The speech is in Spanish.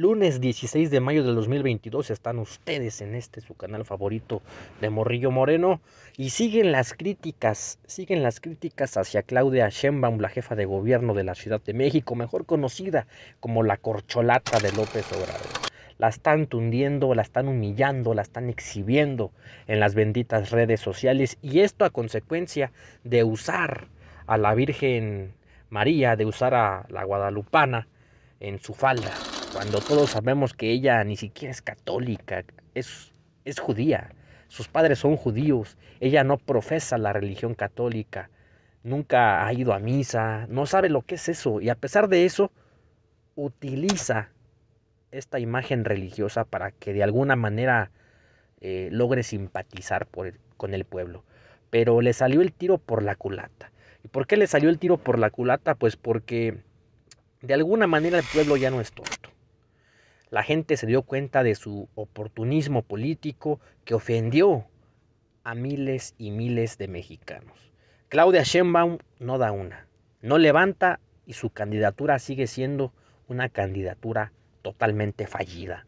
Lunes 16 de mayo del 2022 están ustedes en este su canal favorito de Morrillo Moreno y siguen las críticas, siguen las críticas hacia Claudia Sheinbaum, la jefa de gobierno de la Ciudad de México, mejor conocida como la corcholata de López Obrador. La están tundiendo, la están humillando, la están exhibiendo en las benditas redes sociales y esto a consecuencia de usar a la Virgen María, de usar a la guadalupana en su falda cuando todos sabemos que ella ni siquiera es católica, es, es judía, sus padres son judíos, ella no profesa la religión católica, nunca ha ido a misa, no sabe lo que es eso y a pesar de eso utiliza esta imagen religiosa para que de alguna manera eh, logre simpatizar con el pueblo. Pero le salió el tiro por la culata. ¿Y por qué le salió el tiro por la culata? Pues porque de alguna manera el pueblo ya no es tonto. La gente se dio cuenta de su oportunismo político que ofendió a miles y miles de mexicanos. Claudia Sheinbaum no da una, no levanta y su candidatura sigue siendo una candidatura totalmente fallida.